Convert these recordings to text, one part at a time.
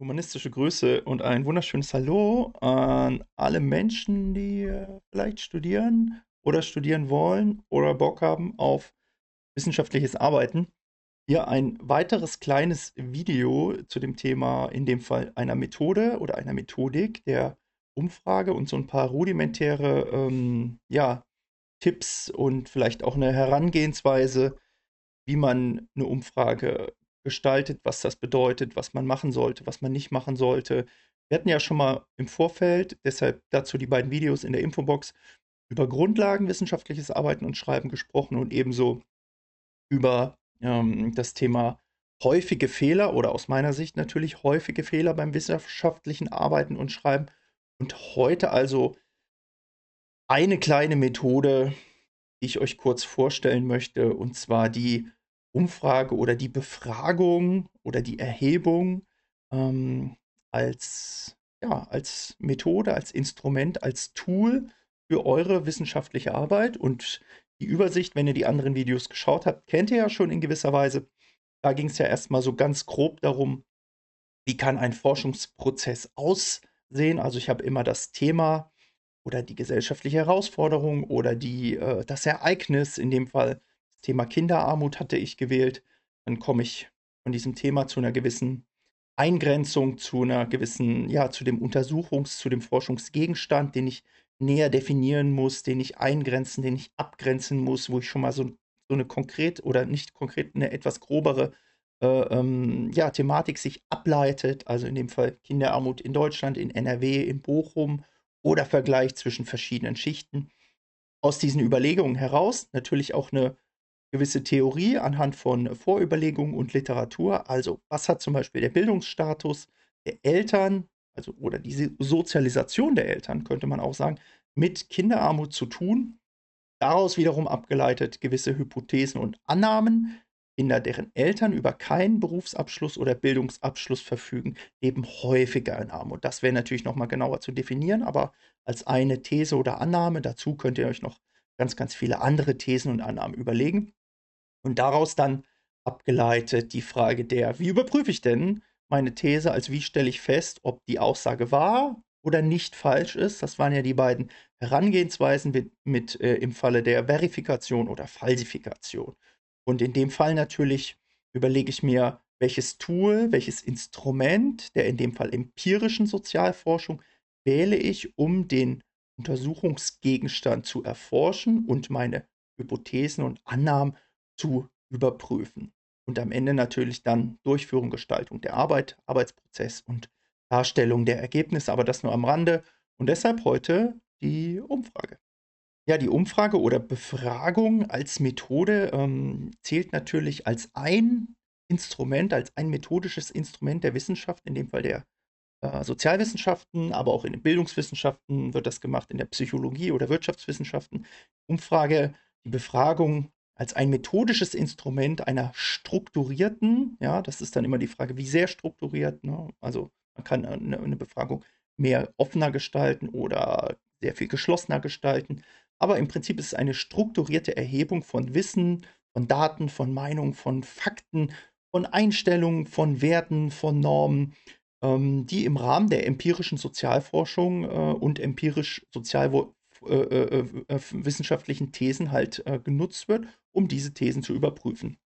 humanistische Grüße und ein wunderschönes Hallo an alle Menschen, die äh, vielleicht studieren oder studieren wollen oder Bock haben auf wissenschaftliches Arbeiten. Hier ein weiteres kleines Video zu dem Thema, in dem Fall einer Methode oder einer Methodik der Umfrage und so ein paar rudimentäre ähm, ja, Tipps und vielleicht auch eine Herangehensweise, wie man eine Umfrage gestaltet, was das bedeutet, was man machen sollte, was man nicht machen sollte. Wir hatten ja schon mal im Vorfeld, deshalb dazu die beiden Videos in der Infobox, über Grundlagen wissenschaftliches Arbeiten und Schreiben gesprochen und ebenso über ähm, das Thema häufige Fehler oder aus meiner Sicht natürlich häufige Fehler beim wissenschaftlichen Arbeiten und Schreiben. Und heute also eine kleine Methode, die ich euch kurz vorstellen möchte, und zwar die Umfrage oder die Befragung oder die Erhebung ähm, als, ja, als Methode, als Instrument, als Tool für eure wissenschaftliche Arbeit. Und die Übersicht, wenn ihr die anderen Videos geschaut habt, kennt ihr ja schon in gewisser Weise. Da ging es ja erstmal so ganz grob darum, wie kann ein Forschungsprozess aussehen. Also ich habe immer das Thema oder die gesellschaftliche Herausforderung oder die, äh, das Ereignis in dem Fall Thema Kinderarmut hatte ich gewählt. Dann komme ich von diesem Thema zu einer gewissen Eingrenzung, zu einer gewissen, ja, zu dem Untersuchungs-, zu dem Forschungsgegenstand, den ich näher definieren muss, den ich eingrenzen, den ich abgrenzen muss, wo ich schon mal so, so eine konkret oder nicht konkret, eine etwas grobere äh, ähm, ja, Thematik sich ableitet. Also in dem Fall Kinderarmut in Deutschland, in NRW, in Bochum oder Vergleich zwischen verschiedenen Schichten. Aus diesen Überlegungen heraus natürlich auch eine gewisse Theorie anhand von Vorüberlegungen und Literatur. Also, was hat zum Beispiel der Bildungsstatus der Eltern, also oder diese Sozialisation der Eltern, könnte man auch sagen, mit Kinderarmut zu tun? Daraus wiederum abgeleitet gewisse Hypothesen und Annahmen, Kinder, deren Eltern über keinen Berufsabschluss oder Bildungsabschluss verfügen, leben häufiger in Armut. Das wäre natürlich nochmal genauer zu definieren, aber als eine These oder Annahme dazu könnt ihr euch noch ganz, ganz viele andere Thesen und Annahmen überlegen. Und daraus dann abgeleitet die Frage der, wie überprüfe ich denn meine These, also wie stelle ich fest, ob die Aussage wahr oder nicht falsch ist. Das waren ja die beiden Herangehensweisen mit, mit äh, im Falle der Verifikation oder Falsifikation. Und in dem Fall natürlich überlege ich mir, welches Tool, welches Instrument der in dem Fall empirischen Sozialforschung wähle ich, um den Untersuchungsgegenstand zu erforschen und meine Hypothesen und Annahmen zu überprüfen. Und am Ende natürlich dann Durchführung, Gestaltung der Arbeit, Arbeitsprozess und Darstellung der Ergebnisse, aber das nur am Rande. Und deshalb heute die Umfrage. Ja, die Umfrage oder Befragung als Methode ähm, zählt natürlich als ein Instrument, als ein methodisches Instrument der Wissenschaft, in dem Fall der äh, Sozialwissenschaften, aber auch in den Bildungswissenschaften wird das gemacht, in der Psychologie oder Wirtschaftswissenschaften. Umfrage, die Befragung als ein methodisches Instrument einer strukturierten, ja, das ist dann immer die Frage, wie sehr strukturiert, ne? also man kann eine, Befragung mehr offener gestalten oder sehr viel geschlossener gestalten, aber im Prinzip ist es eine strukturierte Erhebung von Wissen, von Daten, von Meinungen, von Fakten, von Einstellungen, von Werten, von Normen, ähm, die im Rahmen der empirischen Sozialforschung äh, und empirisch sozialwo äh, äh, äh, wissenschaftlichen Thesen halt genutzt wird, um diese Thesen zu überprüfen.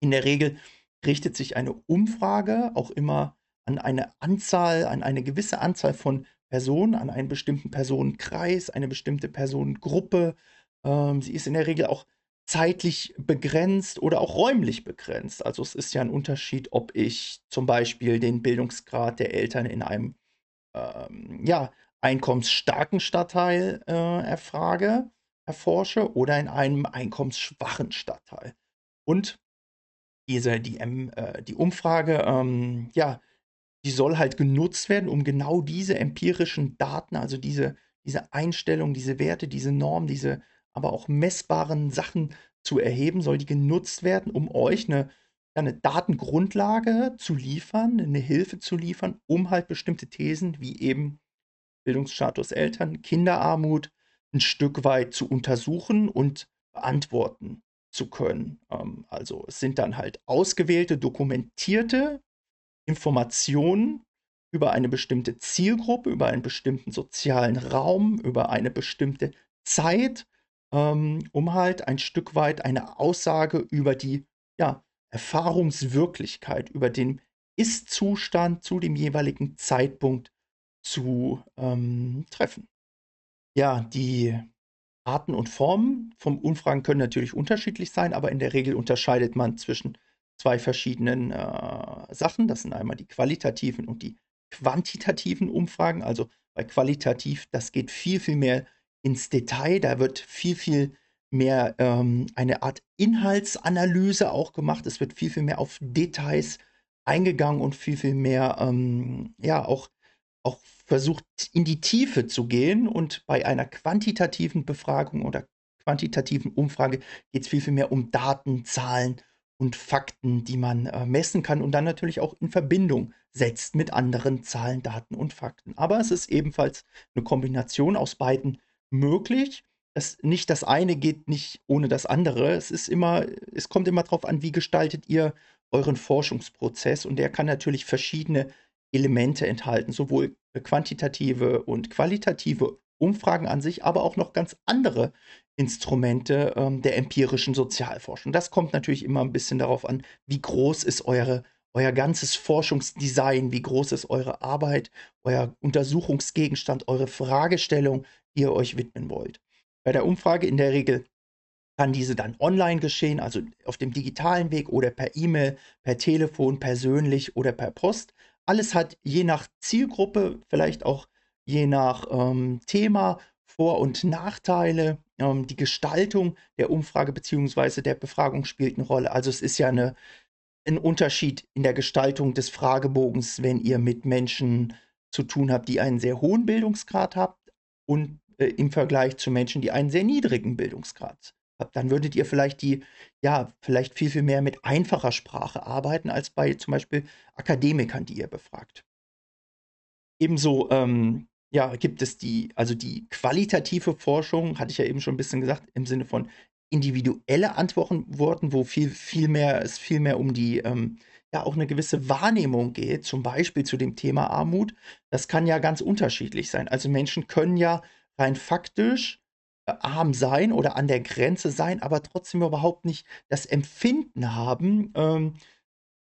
In der Regel richtet sich eine Umfrage auch immer an eine Anzahl, an eine gewisse Anzahl von Personen, an einen bestimmten Personenkreis, eine bestimmte Personengruppe. Ähm, sie ist in der Regel auch zeitlich begrenzt oder auch räumlich begrenzt. Also es ist ja ein Unterschied, ob ich zum Beispiel den Bildungsgrad der Eltern in einem ähm, ja, einkommensstarken Stadtteil äh, erfrage, erforsche oder in einem einkommensschwachen Stadtteil. Und diese, die, äh, die Umfrage, ähm, ja, die soll halt genutzt werden, um genau diese empirischen Daten, also diese, diese Einstellung, diese Werte, diese Norm, diese aber auch messbaren Sachen zu erheben, soll die genutzt werden, um euch eine, eine Datengrundlage zu liefern, eine Hilfe zu liefern, um halt bestimmte Thesen wie eben Bildungsstatus Eltern, Kinderarmut ein Stück weit zu untersuchen und beantworten zu können. Ähm, also es sind dann halt ausgewählte, dokumentierte Informationen über eine bestimmte Zielgruppe, über einen bestimmten sozialen Raum, über eine bestimmte Zeit, ähm, um halt ein Stück weit eine Aussage über die ja, Erfahrungswirklichkeit, über den Ist-Zustand zu dem jeweiligen Zeitpunkt zu ähm, treffen. Ja, die Arten und Formen vom Umfragen können natürlich unterschiedlich sein, aber in der Regel unterscheidet man zwischen zwei verschiedenen äh, Sachen. Das sind einmal die qualitativen und die quantitativen Umfragen. Also bei qualitativ, das geht viel, viel mehr ins Detail. Da wird viel, viel mehr ähm, eine Art Inhaltsanalyse auch gemacht. Es wird viel, viel mehr auf Details eingegangen und viel, viel mehr ähm, ja auch, auch versucht in die Tiefe zu gehen und bei einer quantitativen Befragung oder quantitativen Umfrage geht es viel, viel mehr um Daten, Zahlen und Fakten, die man äh, messen kann und dann natürlich auch in Verbindung setzt mit anderen Zahlen, Daten und Fakten. Aber es ist ebenfalls eine Kombination aus beiden möglich. Es, nicht das eine geht nicht ohne das andere. Es ist immer, es kommt immer darauf an, wie gestaltet ihr euren Forschungsprozess und der kann natürlich verschiedene Elemente enthalten, sowohl quantitative und qualitative Umfragen an sich, aber auch noch ganz andere Instrumente ähm, der empirischen Sozialforschung. Das kommt natürlich immer ein bisschen darauf an, wie groß ist eure, euer ganzes Forschungsdesign, wie groß ist eure Arbeit, euer Untersuchungsgegenstand, eure Fragestellung, die ihr euch widmen wollt. Bei der Umfrage in der Regel kann diese dann online geschehen, also auf dem digitalen Weg oder per E-Mail, per Telefon, persönlich oder per Post alles hat je nach Zielgruppe, vielleicht auch je nach ähm, Thema Vor- und Nachteile. Ähm, die Gestaltung der Umfrage bzw. der Befragung spielt eine Rolle. Also es ist ja eine, ein Unterschied in der Gestaltung des Fragebogens, wenn ihr mit Menschen zu tun habt, die einen sehr hohen Bildungsgrad habt und äh, im Vergleich zu Menschen, die einen sehr niedrigen Bildungsgrad haben dann würdet ihr vielleicht die, ja, vielleicht viel, viel mehr mit einfacher Sprache arbeiten als bei zum Beispiel Akademikern, die ihr befragt. Ebenso ähm, ja, gibt es die, also die qualitative Forschung, hatte ich ja eben schon ein bisschen gesagt, im Sinne von individuelle Antworten, wo viel, viel mehr, es viel mehr um die, ähm, ja, auch eine gewisse Wahrnehmung geht, zum Beispiel zu dem Thema Armut. Das kann ja ganz unterschiedlich sein. Also Menschen können ja rein faktisch arm sein oder an der Grenze sein, aber trotzdem überhaupt nicht das Empfinden haben, ähm,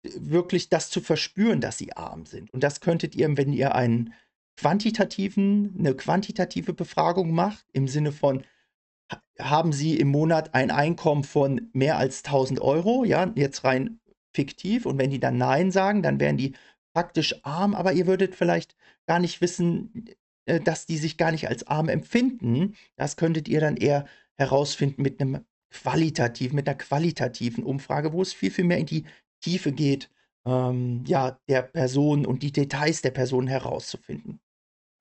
wirklich das zu verspüren, dass sie arm sind. Und das könntet ihr, wenn ihr einen quantitativen, eine quantitative Befragung macht, im Sinne von, haben sie im Monat ein Einkommen von mehr als 1000 Euro, ja, jetzt rein fiktiv, und wenn die dann Nein sagen, dann wären die praktisch arm, aber ihr würdet vielleicht gar nicht wissen, äh, dass die sich gar nicht als arm empfinden. Das könntet ihr dann eher herausfinden mit einem qualitativen, mit einer qualitativen Umfrage, wo es viel, viel mehr in die Tiefe geht, ähm, ja, der Person und die Details der Person herauszufinden.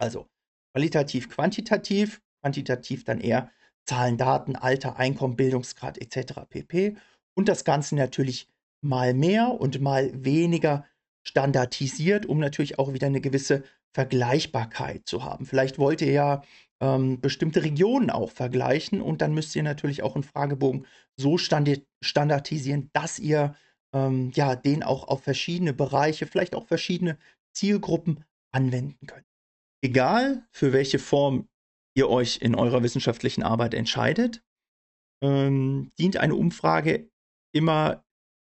Also qualitativ, quantitativ, quantitativ dann eher Zahlen, Daten, Alter, Einkommen, Bildungsgrad etc. pp. Und das Ganze natürlich mal mehr und mal weniger standardisiert, um natürlich auch wieder eine gewisse Vergleichbarkeit zu haben. Vielleicht wollt ihr ja ähm, bestimmte Regionen auch vergleichen und dann müsst ihr natürlich auch einen Fragebogen so standardisieren, dass ihr ähm, ja den auch auf verschiedene Bereiche, vielleicht auch verschiedene Zielgruppen anwenden könnt. Egal für welche Form ihr euch in eurer wissenschaftlichen Arbeit entscheidet, ähm, dient eine Umfrage immer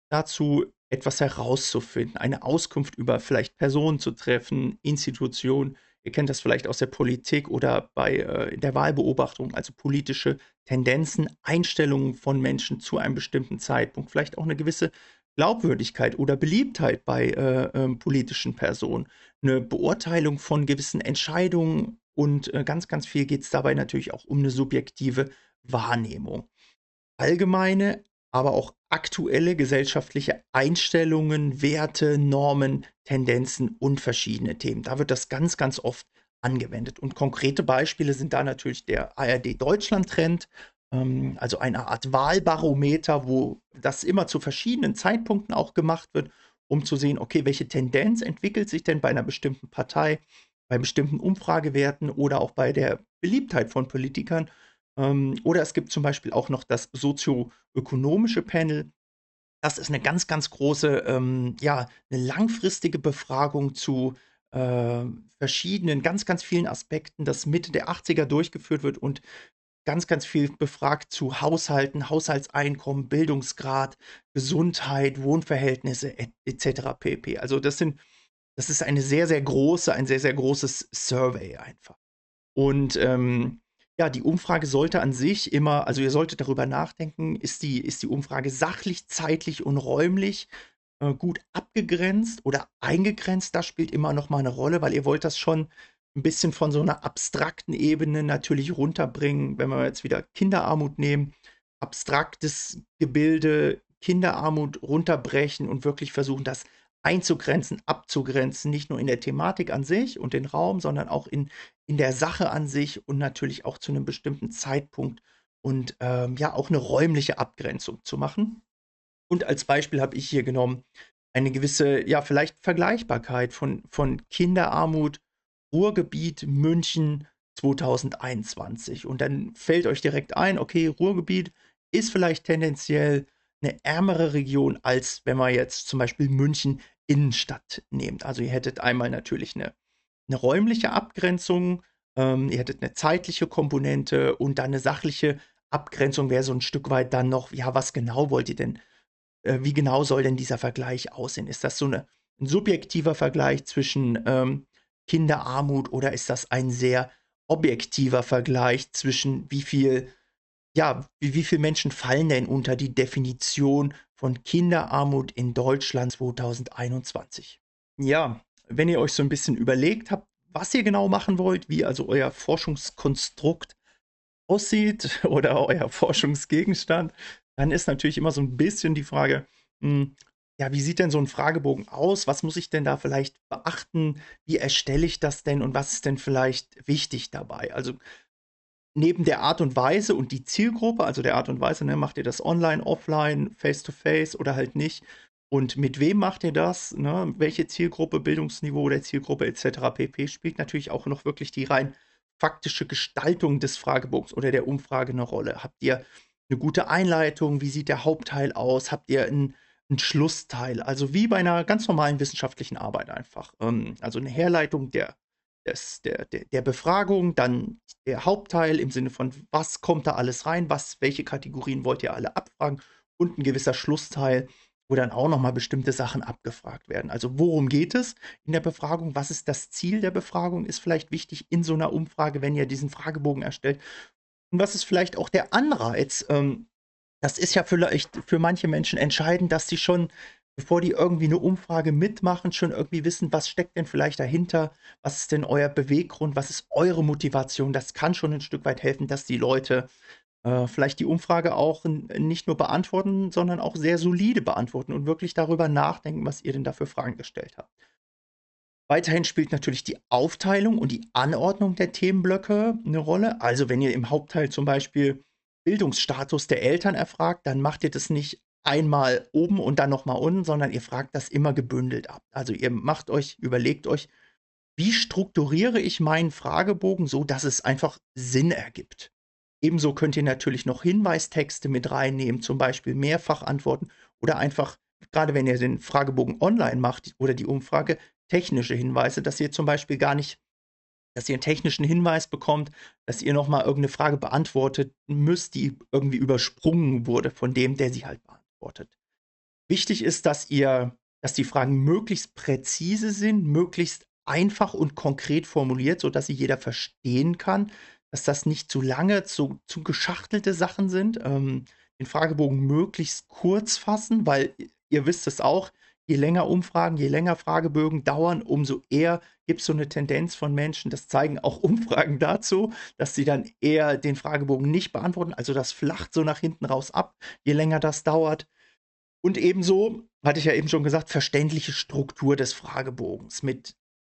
dazu, etwas herauszufinden, eine Auskunft über vielleicht Personen zu treffen, Institutionen. Ihr kennt das vielleicht aus der Politik oder bei äh, der Wahlbeobachtung, also politische Tendenzen, Einstellungen von Menschen zu einem bestimmten Zeitpunkt, vielleicht auch eine gewisse Glaubwürdigkeit oder Beliebtheit bei äh, äh, politischen Personen, eine Beurteilung von gewissen Entscheidungen und äh, ganz, ganz viel geht es dabei natürlich auch um eine subjektive Wahrnehmung allgemeine, aber auch aktuelle gesellschaftliche Einstellungen, Werte, Normen, Tendenzen und verschiedene Themen. Da wird das ganz, ganz oft angewendet. Und konkrete Beispiele sind da natürlich der ARD Deutschland-Trend, ähm, also eine Art Wahlbarometer, wo das immer zu verschiedenen Zeitpunkten auch gemacht wird, um zu sehen, okay, welche Tendenz entwickelt sich denn bei einer bestimmten Partei, bei bestimmten Umfragewerten oder auch bei der Beliebtheit von Politikern ähm, oder es gibt zum Beispiel auch noch das sozioökonomische Panel. Das ist eine ganz, ganz große, ähm, ja, eine langfristige Befragung zu äh, verschiedenen, ganz, ganz vielen Aspekten, das Mitte der 80er durchgeführt wird und ganz, ganz viel befragt zu Haushalten, Haushaltseinkommen, Bildungsgrad, Gesundheit, Wohnverhältnisse etc. pp. Also das sind, das ist eine sehr, sehr große, ein sehr, sehr großes Survey einfach. Und ähm, ja, die Umfrage sollte an sich immer, also ihr solltet darüber nachdenken, ist die, ist die Umfrage sachlich, zeitlich und räumlich äh, gut abgegrenzt oder eingegrenzt? Das spielt immer nochmal eine Rolle, weil ihr wollt das schon ein bisschen von so einer abstrakten Ebene natürlich runterbringen, wenn wir jetzt wieder Kinderarmut nehmen, abstraktes Gebilde, Kinderarmut runterbrechen und wirklich versuchen, das einzugrenzen, abzugrenzen, nicht nur in der Thematik an sich und den Raum, sondern auch in, in der Sache an sich und natürlich auch zu einem bestimmten Zeitpunkt und ähm, ja auch eine räumliche Abgrenzung zu machen. Und als Beispiel habe ich hier genommen eine gewisse, ja vielleicht Vergleichbarkeit von, von Kinderarmut, Ruhrgebiet, München 2021. Und dann fällt euch direkt ein, okay, Ruhrgebiet ist vielleicht tendenziell eine ärmere Region, als wenn man jetzt zum Beispiel München Innenstadt nehmt. Also ihr hättet einmal natürlich eine, eine räumliche Abgrenzung, ähm, ihr hättet eine zeitliche Komponente und dann eine sachliche Abgrenzung wäre so ein Stück weit dann noch, ja, was genau wollt ihr denn? Äh, wie genau soll denn dieser Vergleich aussehen? Ist das so eine, ein subjektiver Vergleich zwischen ähm, Kinderarmut oder ist das ein sehr objektiver Vergleich zwischen wie viel ja, wie, wie viele Menschen fallen denn unter die Definition von Kinderarmut in Deutschland 2021? Ja, wenn ihr euch so ein bisschen überlegt habt, was ihr genau machen wollt, wie also euer Forschungskonstrukt aussieht oder euer Forschungsgegenstand, dann ist natürlich immer so ein bisschen die Frage, mh, hm, ja, wie sieht denn so ein Fragebogen aus? Was muss ich denn da vielleicht beachten? Wie erstelle ich das denn und was ist denn vielleicht wichtig dabei? Also neben der Art und Weise und die Zielgruppe, also der Art und Weise, ne, macht ihr das online, offline, face-to-face oder halt nicht? Und mit wem macht ihr das? Ne? Welche Zielgruppe, Bildungsniveau der Zielgruppe etc. pp. spielt natürlich auch noch wirklich die rein faktische Gestaltung des Fragebogens oder der Umfrage eine Rolle. Habt ihr eine gute Einleitung? Wie sieht der Hauptteil aus? Habt ihr einen, einen Schlussteil? Also wie bei einer ganz normalen wissenschaftlichen Arbeit einfach. Ähm, also eine Herleitung der des, der, der, der Befragung, dann der Hauptteil im Sinne von, was kommt da alles rein, was, welche Kategorien wollt ihr alle abfragen und ein gewisser Schlussteil, wo dann auch nochmal bestimmte Sachen abgefragt werden. Also worum geht es in der Befragung? Was ist das Ziel der Befragung? Ist vielleicht wichtig in so einer Umfrage, wenn ihr diesen Fragebogen erstellt. Und was ist vielleicht auch der Anreiz? Ähm, das ist ja vielleicht für manche Menschen entscheidend, dass sie schon bevor die irgendwie eine Umfrage mitmachen, schon irgendwie wissen, was steckt denn vielleicht dahinter, was ist denn euer Beweggrund, was ist eure Motivation. Das kann schon ein Stück weit helfen, dass die Leute äh, vielleicht die Umfrage auch nicht nur beantworten, sondern auch sehr solide beantworten und wirklich darüber nachdenken, was ihr denn dafür Fragen gestellt habt. Weiterhin spielt natürlich die Aufteilung und die Anordnung der Themenblöcke eine Rolle. Also wenn ihr im Hauptteil zum Beispiel Bildungsstatus der Eltern erfragt, dann macht ihr das nicht einmal oben und dann nochmal unten, sondern ihr fragt das immer gebündelt ab. Also ihr macht euch, überlegt euch, wie strukturiere ich meinen Fragebogen so, dass es einfach Sinn ergibt. Ebenso könnt ihr natürlich noch Hinweistexte mit reinnehmen, zum Beispiel Mehrfachantworten oder einfach, gerade wenn ihr den Fragebogen online macht oder die Umfrage, technische Hinweise, dass ihr zum Beispiel gar nicht, dass ihr einen technischen Hinweis bekommt, dass ihr nochmal irgendeine Frage beantwortet müsst, die irgendwie übersprungen wurde von dem, der sie halt beantwortet beantwortet. Wichtig ist, dass ihr, dass die Fragen möglichst präzise sind, möglichst einfach und konkret formuliert, sodass sie jeder verstehen kann, dass das nicht zu lange, zu, zu geschachtelte Sachen sind. Ähm, den Fragebogen möglichst kurz fassen, weil ihr wisst es auch, je länger Umfragen, je länger Fragebögen dauern, umso eher gibt es so eine Tendenz von Menschen, das zeigen auch Umfragen dazu, dass sie dann eher den Fragebogen nicht beantworten. Also das flacht so nach hinten raus ab, je länger das dauert. Und ebenso, hatte ich ja eben schon gesagt, verständliche Struktur des Fragebogens mit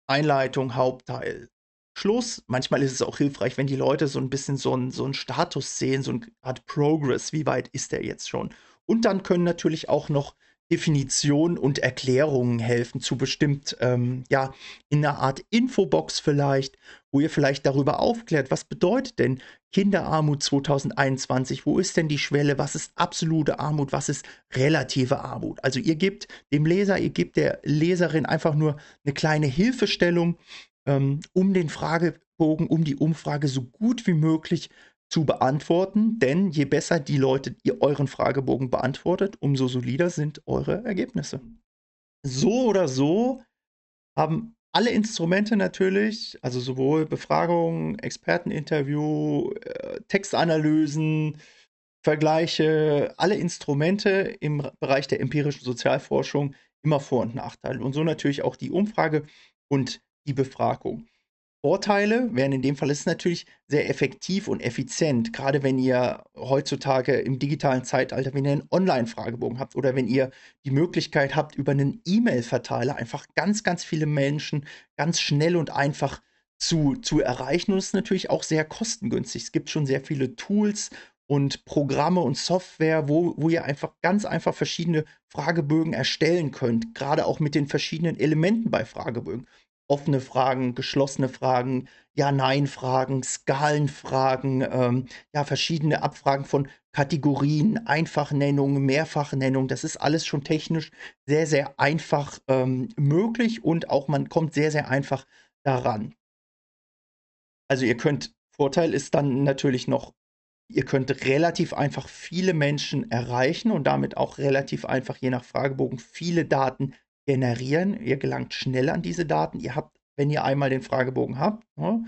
Einleitung, Hauptteil, Schluss. Manchmal ist es auch hilfreich, wenn die Leute so ein bisschen so einen, so einen Status sehen, so eine Art Progress, wie weit ist der jetzt schon. Und dann können natürlich auch noch Definitionen und Erklärungen helfen zu bestimmt, ähm, ja, in einer Art Infobox vielleicht, wo ihr vielleicht darüber aufklärt, was bedeutet denn Kinderarmut 2021, wo ist denn die Schwelle, was ist absolute Armut, was ist relative Armut. Also ihr gebt dem Leser, ihr gebt der Leserin einfach nur eine kleine Hilfestellung, ähm, um den Fragebogen, um die Umfrage so gut wie möglich zu beantworten, denn je besser die Leute ihr euren Fragebogen beantwortet, umso solider sind eure Ergebnisse. So oder so haben alle Instrumente natürlich, also sowohl Befragungen, Experteninterview, äh, Textanalysen, Vergleiche, alle Instrumente im Bereich der empirischen Sozialforschung immer Vor- und Nachteile. Und so natürlich auch die Umfrage und die Befragung. Vorteile wären in dem Fall ist natürlich sehr effektiv und effizient, gerade wenn ihr heutzutage im digitalen Zeitalter, wenn ihr einen Online-Fragebogen habt oder wenn ihr die Möglichkeit habt, über einen E-Mail-Verteiler einfach ganz, ganz viele Menschen ganz schnell und einfach zu, zu erreichen. Und es ist natürlich auch sehr kostengünstig. Es gibt schon sehr viele Tools und Programme und Software, wo, wo ihr einfach ganz einfach verschiedene Fragebögen erstellen könnt, gerade auch mit den verschiedenen Elementen bei Fragebögen offene Fragen, geschlossene Fragen, Ja-Nein-Fragen, Skalenfragen, ähm, ja, verschiedene Abfragen von Kategorien, Einfachnennungen, Mehrfachnennungen. Das ist alles schon technisch sehr, sehr einfach ähm, möglich und auch man kommt sehr, sehr einfach daran. Also ihr könnt, Vorteil ist dann natürlich noch, ihr könnt relativ einfach viele Menschen erreichen und damit auch relativ einfach je nach Fragebogen viele Daten generieren. Ihr gelangt schnell an diese Daten. Ihr habt, wenn ihr einmal den Fragebogen habt, ne,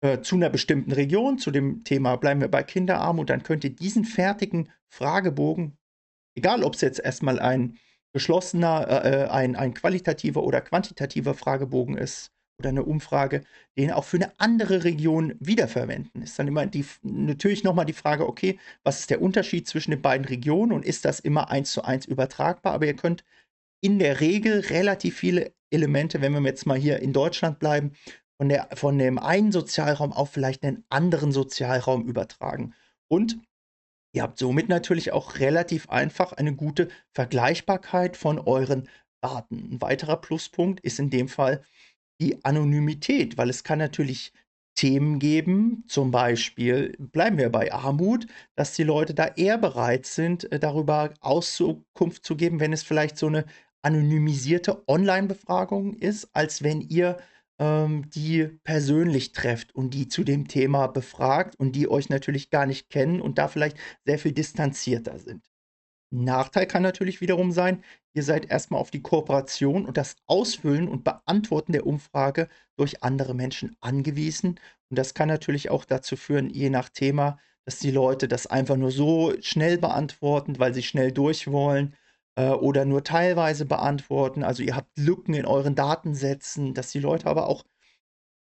äh, zu einer bestimmten Region, zu dem Thema bleiben wir bei Kinderarmut, dann könnt ihr diesen fertigen Fragebogen, egal ob es jetzt erstmal ein geschlossener, äh, äh, ein, ein qualitativer oder quantitativer Fragebogen ist, oder eine Umfrage, den auch für eine andere Region wiederverwenden. Ist dann immer die, natürlich nochmal die Frage, okay, was ist der Unterschied zwischen den beiden Regionen und ist das immer eins zu eins übertragbar? Aber ihr könnt in der Regel relativ viele Elemente, wenn wir jetzt mal hier in Deutschland bleiben, von, der, von dem einen Sozialraum auf vielleicht einen anderen Sozialraum übertragen. Und ihr habt somit natürlich auch relativ einfach eine gute Vergleichbarkeit von euren Daten. Ein weiterer Pluspunkt ist in dem Fall die Anonymität, weil es kann natürlich Themen geben, zum Beispiel bleiben wir bei Armut, dass die Leute da eher bereit sind, äh, darüber Auskunft zu geben, wenn es vielleicht so eine anonymisierte Online-Befragung ist, als wenn ihr ähm, die persönlich trefft und die zu dem Thema befragt und die euch natürlich gar nicht kennen und da vielleicht sehr viel distanzierter sind. Nachteil kann natürlich wiederum sein, ihr seid erstmal auf die Kooperation und das Ausfüllen und Beantworten der Umfrage durch andere Menschen angewiesen. Und das kann natürlich auch dazu führen, je nach Thema, dass die Leute das einfach nur so schnell beantworten, weil sie schnell durch wollen äh, oder nur teilweise beantworten. Also ihr habt Lücken in euren Datensätzen, dass die Leute aber auch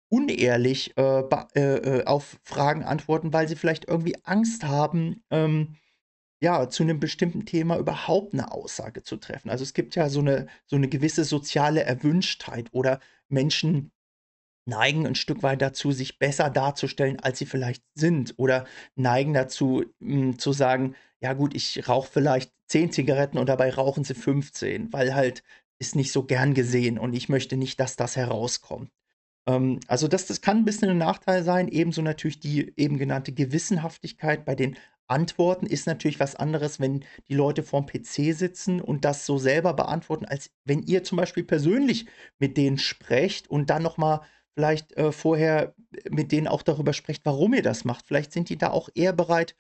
unehrlich äh, äh, äh, auf Fragen antworten, weil sie vielleicht irgendwie Angst haben, ähm, ja, zu einem bestimmten Thema überhaupt eine Aussage zu treffen. Also es gibt ja so eine, so eine gewisse soziale Erwünschtheit oder Menschen neigen ein Stück weit dazu, sich besser darzustellen, als sie vielleicht sind oder neigen dazu mh, hm, zu sagen, ja gut, ich rauche vielleicht 10 Zigaretten und dabei rauchen sie 15, weil halt ist nicht so gern gesehen und ich möchte nicht, dass das herauskommt. Ähm, also das, das kann ein bisschen ein Nachteil sein. Ebenso natürlich die eben genannte Gewissenhaftigkeit bei den Antworten ist natürlich was anderes, wenn die Leute vorm PC sitzen und das so selber beantworten, als wenn ihr zum Beispiel persönlich mit denen sprecht und dann nochmal vielleicht äh, vorher mit denen auch darüber sprecht, warum ihr das macht. Vielleicht sind die da auch eher bereit,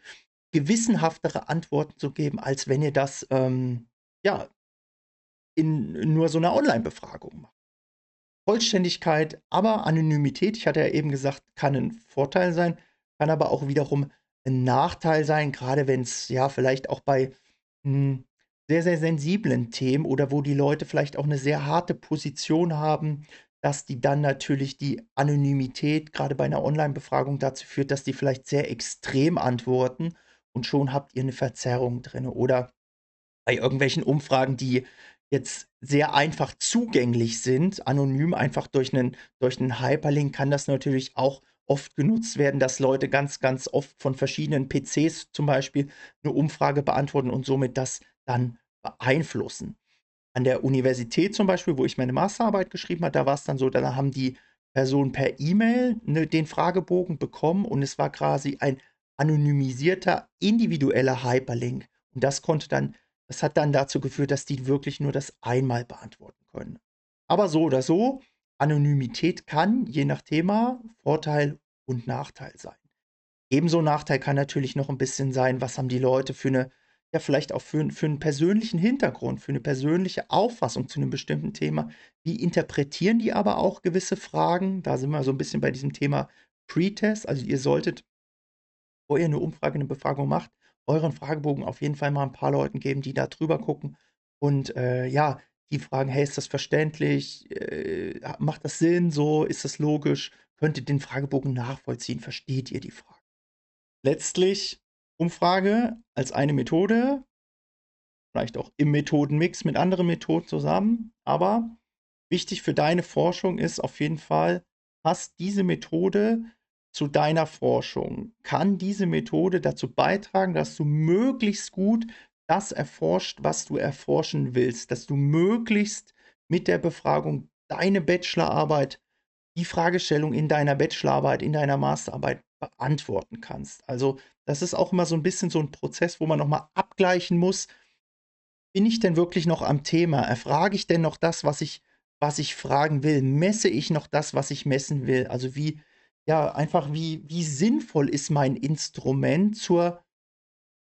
gewissenhaftere Antworten zu geben, als wenn ihr das ähm, ja in nur so einer Online-Befragung macht. Vollständigkeit, aber Anonymität, ich hatte ja eben gesagt, kann ein Vorteil sein, kann aber auch wiederum ein Nachteil sein, gerade wenn es ja vielleicht auch bei hm, sehr, sehr sensiblen Themen oder wo die Leute vielleicht auch eine sehr harte Position haben, dass die dann natürlich die Anonymität gerade bei einer Online-Befragung dazu führt, dass die vielleicht sehr extrem antworten und schon habt ihr eine Verzerrung drin. Oder bei irgendwelchen Umfragen, die jetzt sehr einfach zugänglich sind, anonym einfach durch einen, durch einen Hyperlink, kann das natürlich auch oft genutzt werden, dass Leute ganz, ganz oft von verschiedenen PCs zum Beispiel eine Umfrage beantworten und somit das dann beeinflussen. An der Universität zum Beispiel, wo ich meine Masterarbeit geschrieben habe, da war es dann so, da haben die Personen per E-Mail ne, den Fragebogen bekommen und es war quasi ein anonymisierter individueller Hyperlink. Und das konnte dann, das hat dann dazu geführt, dass die wirklich nur das einmal beantworten können. Aber so oder so, Anonymität kann je nach Thema Vorteil und Nachteil sein. Ebenso Nachteil kann natürlich noch ein bisschen sein, was haben die Leute für eine, ja vielleicht auch für, für einen persönlichen Hintergrund, für eine persönliche Auffassung zu einem bestimmten Thema. Wie interpretieren die aber auch gewisse Fragen? Da sind wir so ein bisschen bei diesem Thema Pre-Test. Also ihr solltet bevor ihr eine Umfrage, eine Befragung macht, euren Fragebogen auf jeden Fall mal ein paar Leuten geben, die da drüber gucken und äh, ja, die fragen, hey, ist das verständlich? Äh, macht das Sinn? So, ist das logisch? Könnt ihr den Fragebogen nachvollziehen? Versteht ihr die Frage? Letztlich Umfrage als eine Methode, vielleicht auch im Methodenmix mit anderen Methoden zusammen, aber wichtig für deine Forschung ist auf jeden Fall, passt diese Methode zu deiner Forschung? Kann diese Methode dazu beitragen, dass du möglichst gut das erforscht, was du erforschen willst, dass du möglichst mit der Befragung deine Bachelorarbeit, die Fragestellung in deiner Bachelorarbeit, in deiner Masterarbeit beantworten kannst. Also das ist auch immer so ein bisschen so ein Prozess, wo man nochmal abgleichen muss, bin ich denn wirklich noch am Thema? Erfrage ich denn noch das, was ich, was ich fragen will? Messe ich noch das, was ich messen will? Also wie ja, einfach wie, wie sinnvoll ist mein Instrument zur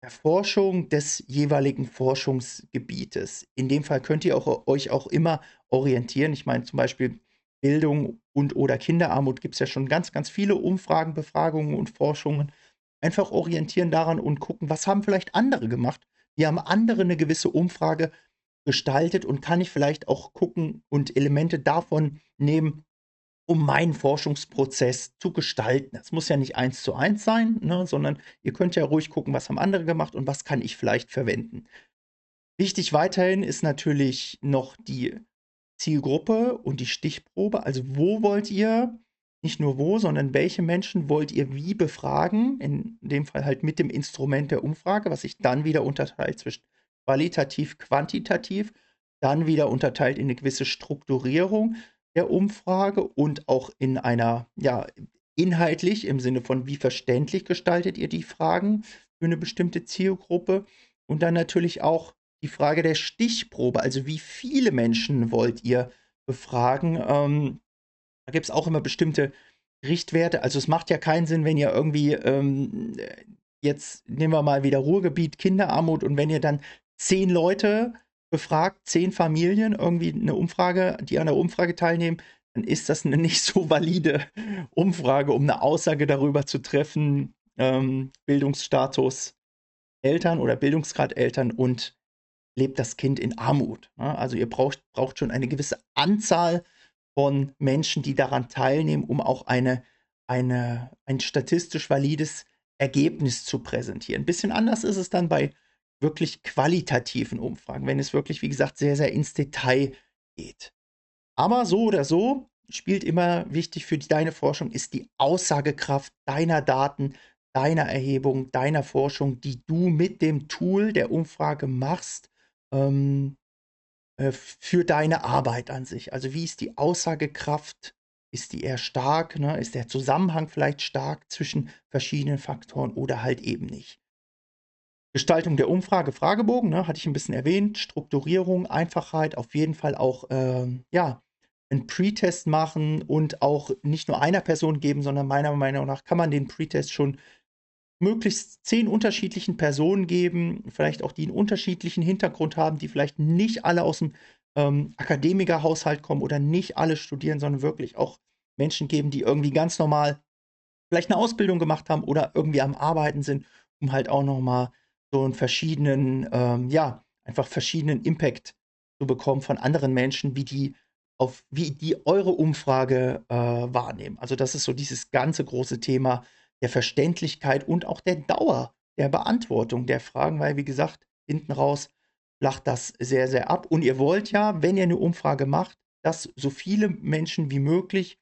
Erforschung des jeweiligen Forschungsgebietes. In dem Fall könnt ihr auch, euch auch immer orientieren. Ich meine zum Beispiel Bildung und oder Kinderarmut gibt es ja schon ganz, ganz viele Umfragen, Befragungen und Forschungen. Einfach orientieren daran und gucken, was haben vielleicht andere gemacht? Wie haben andere eine gewisse Umfrage gestaltet und kann ich vielleicht auch gucken und Elemente davon nehmen, um meinen Forschungsprozess zu gestalten. Das muss ja nicht eins zu eins sein, ne, sondern ihr könnt ja ruhig gucken, was haben andere gemacht und was kann ich vielleicht verwenden. Wichtig weiterhin ist natürlich noch die Zielgruppe und die Stichprobe. Also wo wollt ihr, nicht nur wo, sondern welche Menschen wollt ihr wie befragen? In dem Fall halt mit dem Instrument der Umfrage, was sich dann wieder unterteilt zwischen qualitativ, quantitativ, dann wieder unterteilt in eine gewisse Strukturierung der Umfrage und auch in einer, ja, inhaltlich im Sinne von, wie verständlich gestaltet ihr die Fragen für eine bestimmte Zielgruppe und dann natürlich auch die Frage der Stichprobe, also wie viele Menschen wollt ihr befragen. Ähm, da gibt es auch immer bestimmte Richtwerte. Also es macht ja keinen Sinn, wenn ihr irgendwie, ähm, jetzt nehmen wir mal wieder Ruhrgebiet, Kinderarmut und wenn ihr dann zehn Leute befragt zehn Familien, irgendwie eine Umfrage, die an der Umfrage teilnehmen, dann ist das eine nicht so valide Umfrage, um eine Aussage darüber zu treffen, ähm, Bildungsstatus Eltern oder Bildungsgrad Eltern und lebt das Kind in Armut. Ne? Also ihr braucht, braucht schon eine gewisse Anzahl von Menschen, die daran teilnehmen, um auch eine, eine, ein statistisch valides Ergebnis zu präsentieren. Ein bisschen anders ist es dann bei wirklich qualitativen Umfragen, wenn es wirklich, wie gesagt, sehr, sehr ins Detail geht. Aber so oder so spielt immer wichtig für deine Forschung ist die Aussagekraft deiner Daten, deiner Erhebung, deiner Forschung, die du mit dem Tool der Umfrage machst, ähm, äh, für deine Arbeit an sich. Also wie ist die Aussagekraft, ist die eher stark, ne? ist der Zusammenhang vielleicht stark zwischen verschiedenen Faktoren oder halt eben nicht. Gestaltung der Umfrage, Fragebogen, ne, hatte ich ein bisschen erwähnt, Strukturierung, Einfachheit, auf jeden Fall auch, äh, ja, einen Pre-Test machen und auch nicht nur einer Person geben, sondern meiner Meinung nach kann man den Pre-Test schon möglichst zehn unterschiedlichen Personen geben, vielleicht auch die einen unterschiedlichen Hintergrund haben, die vielleicht nicht alle aus dem ähm, Akademikerhaushalt kommen oder nicht alle studieren, sondern wirklich auch Menschen geben, die irgendwie ganz normal vielleicht eine Ausbildung gemacht haben oder irgendwie am Arbeiten sind, um halt auch nochmal so einen verschiedenen, ähm, ja, einfach verschiedenen Impact zu bekommen von anderen Menschen, wie die auf wie die eure Umfrage äh, wahrnehmen. Also das ist so dieses ganze große Thema der Verständlichkeit und auch der Dauer der Beantwortung der Fragen, weil wie gesagt, hinten raus lacht das sehr, sehr ab. Und ihr wollt ja, wenn ihr eine Umfrage macht, dass so viele Menschen wie möglich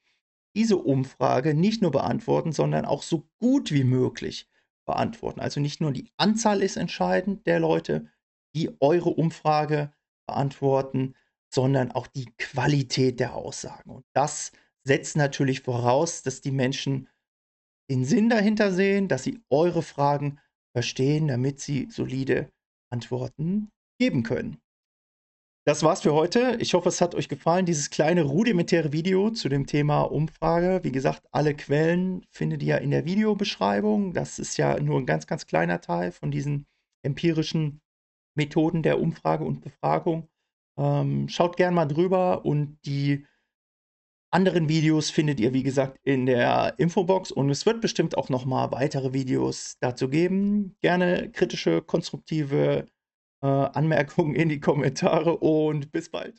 diese Umfrage nicht nur beantworten, sondern auch so gut wie möglich beantworten. Also nicht nur die Anzahl ist entscheidend der Leute, die eure Umfrage beantworten, sondern auch die Qualität der Aussagen. Und das setzt natürlich voraus, dass die Menschen den Sinn dahinter sehen, dass sie eure Fragen verstehen, damit sie solide Antworten geben können. Das war's für heute. Ich hoffe, es hat euch gefallen, dieses kleine rudimentäre Video zu dem Thema Umfrage. Wie gesagt, alle Quellen findet ihr in der Videobeschreibung. Das ist ja nur ein ganz, ganz kleiner Teil von diesen empirischen Methoden der Umfrage und Befragung. Ähm, schaut gerne mal drüber und die anderen Videos findet ihr, wie gesagt, in der Infobox und es wird bestimmt auch nochmal weitere Videos dazu geben. Gerne kritische, konstruktive äh, Anmerkungen in die Kommentare und bis bald.